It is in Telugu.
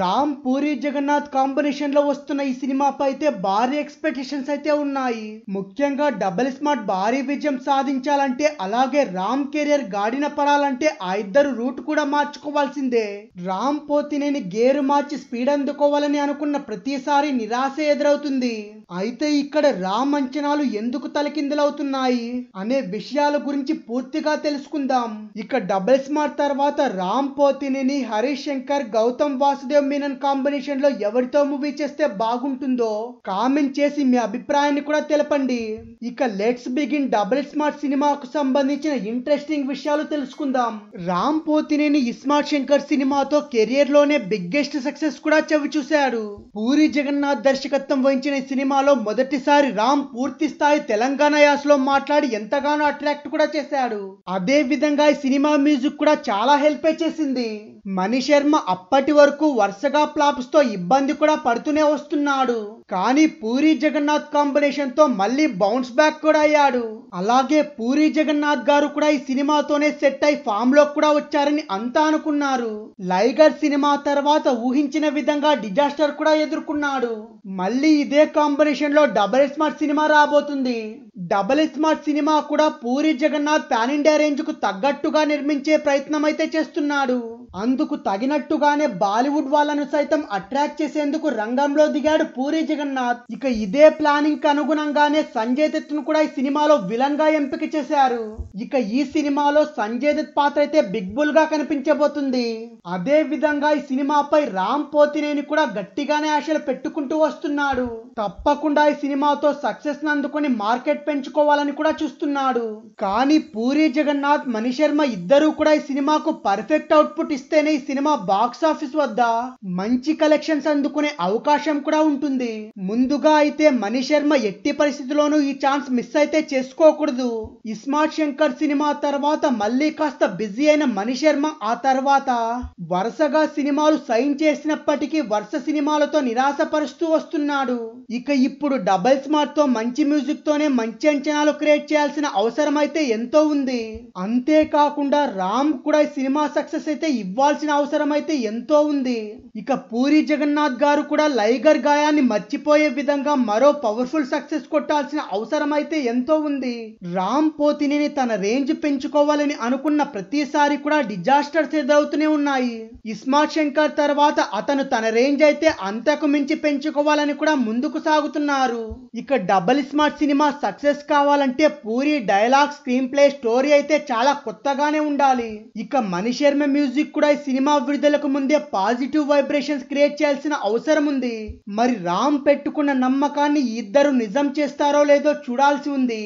రామ్ పూరి జగన్నాథ్ కాంబినేషన్ లో వస్తున్న ఈ సినిమాపై అయితే భారీ ఎక్స్పెక్టేషన్స్ అయితే ఉన్నాయి ముఖ్యంగా డబుల్ స్మార్ట్ భారీ విజయం సాధించాలంటే అలాగే రామ్ కెరియర్ గాడిన పడాలంటే ఆ ఇద్దరు రూట్ కూడా మార్చుకోవాల్సిందే రామ్ పోతినేని గేరు మార్చి స్పీడ్ అందుకోవాలని అనుకున్న ప్రతిసారి నిరాశ ఎదురవుతుంది అయితే ఇక్కడ రామ్ అంచనాలు ఎందుకు తలకిందులవుతున్నాయి అనే విషయాల గురించి పూర్తిగా తెలుసుకుందాం ఇక డబుల్ స్మార్ట్ తర్వాత రామ్ పోతినిని హరీష్ శంకర్ గౌతమ్ వాసుదేవ్ మీనన్ కాంబినేషన్ లో ఎవరితో మూవీ చేస్తే బాగుంటుందో కామెంట్ చేసి మీ అభిప్రాయాన్ని కూడా తెలపండి ఇక లెట్స్ బిగిన్ డబుల్ స్మార్ట్ సినిమాకు సంబంధించిన ఇంట్రెస్టింగ్ విషయాలు తెలుసుకుందాం రామ్ పోతినేని ఇస్మార్ట్ శంకర్ సినిమాతో కెరియర్ లోనే బిగ్గెస్ట్ సక్సెస్ కూడా చవి చూశాడు పూరి జగన్నాథ్ దర్శకత్వం వహించిన సినిమా సినిమాలో మొదటిసారి రామ్ పూర్తి స్థాయి తెలంగాణ యాసలో మాట్లాడి ఎంతగానో అట్రాక్ట్ కూడా చేశాడు అదే విధంగా ఈ సినిమా మ్యూజిక్ కూడా చాలా హెల్ప్ చేసింది మణి శర్మ అప్పటి వరకు వరుసగా ఫ్లాప్స్ తో ఇబ్బంది కూడా పడుతూనే వస్తున్నాడు కానీ పూరి జగన్నాథ్ కాంబినేషన్ తో మళ్ళీ బౌన్స్ బ్యాక్ కూడా అయ్యాడు అలాగే పూరి జగన్నాథ్ గారు కూడా ఈ సినిమాతోనే సెట్ అయి ఫామ్ లో కూడా వచ్చారని అంతా అనుకున్నారు లైగర్ సినిమా తర్వాత ఊహించిన విధంగా డిజాస్టర్ కూడా ఎదుర్కొన్నాడు మళ్ళీ ఇదే కాంబినేషన్ లో డబల్ స్మార్ట్ సినిమా రాబోతుంది డబల్ స్మార్ట్ సినిమా కూడా Puri Jagannadh pan India range కు తగ్గట్టుగా నిర్మించే ప్రయత్నం అయితే చేస్తున్నాడు అందుకు తగినట్టుగానే బాలీవుడ్ వాళ్ళను సైతం అట్రాక్ట్ చేసేందుకు రంగంలో దిగాడు పూరి జగన్నాథ్ ఇక ఇదే ప్లానింగ్ కి అనుగుణంగానే సంజయ్ దత్ ను కూడా ఈ సినిమాలో విలన్ గా ఎంపిక చేశారు ఇక ఈ సినిమాలో సంజయ్ దత్ పాత్ర అయితే బిగ్ బుల్ గా కనిపించబోతుంది అదే విధంగా ఈ సినిమాపై రామ్ పోతినేని కూడా గట్టిగానే ఆశలు పెట్టుకుంటూ వస్తున్నాడు తప్పకుండా ఈ సినిమాతో సక్సెస్ అందుకొని మార్కెట్ పెంచుకోవాలని కూడా చూస్తున్నాడు కానీ పూరి జగన్నాథ్ మణిశర్మ ఇద్దరూ కూడా ఈ సినిమాకు పర్ఫెక్ట్ అవుట్పుట్ ఇస్తేనే ఈ సినిమా బాక్స్ ఆఫీస్ వద్ద మంచి కలెక్షన్స్ అందుకునే అవకాశం కూడా ఉంటుంది ముందుగా అయితే మణిశర్మ ఎట్టి పరిస్థితిలోనూ ఈ ఛాన్స్ మిస్ అయితే చేసుకోకూడదు ఇస్మార్ట్ శంకర్ సినిమా తర్వాత మళ్ళీ కాస్త బిజీ అయిన మణిశర్మ ఆ తర్వాత వరుసగా సినిమాలు సైన్ చేసినప్పటికీ వరుస సినిమాలతో నిరాశపరుస్తూ వస్తున్నాడు ఇక ఇప్పుడు డబల్ స్మార్ట్ తో మంచి మ్యూజిక్ తోనే మంచి అంచనాలు క్రియేట్ చేయాల్సిన అవసరం అయితే ఎంతో ఉంది అంతేకాకుండా రామ్ కూడా సినిమా సక్సెస్ అయితే ఇవ్వాల్సిన అవసరం అయితే ఎంతో ఉంది ఇక పూరి జగన్నాథ్ గారు కూడా లైగర్ గాయాన్ని మర్చిపోయే విధంగా మరో పవర్ఫుల్ సక్సెస్ కొట్టాల్సిన అవసరం అయితే ఎంతో ఉంది రామ్ పోతిని తన రేంజ్ పెంచుకోవాలని అనుకున్న ప్రతిసారి కూడా డిజాస్టర్స్ ఎదురవుతూనే ఉన్నాయి ఇస్మార్ట్ శంకర్ తర్వాత అతను తన రేంజ్ అయితే అంతకు మించి పెంచుకోవాలి చేసుకోవాలని కూడా ముందుకు సాగుతున్నారు ఇక డబల్ స్మార్ట్ సినిమా సక్సెస్ కావాలంటే Puri dialogue screenplay story అయితే చాలా కొత్తగానే ఉండాలి ఇక మణిశర్మ మ్యూజిక్ కూడా ఈ సినిమా విడుదలకు ముందే పాజిటివ్ వైబ్రేషన్స్ క్రియేట్ చేయాల్సిన అవసరం ఉంది మరి రామ్ పెట్టుకున్న నమ్మకాన్ని ఇద్దరు నిజం చేస్తారో లేదో చూడాల్సి ఉంది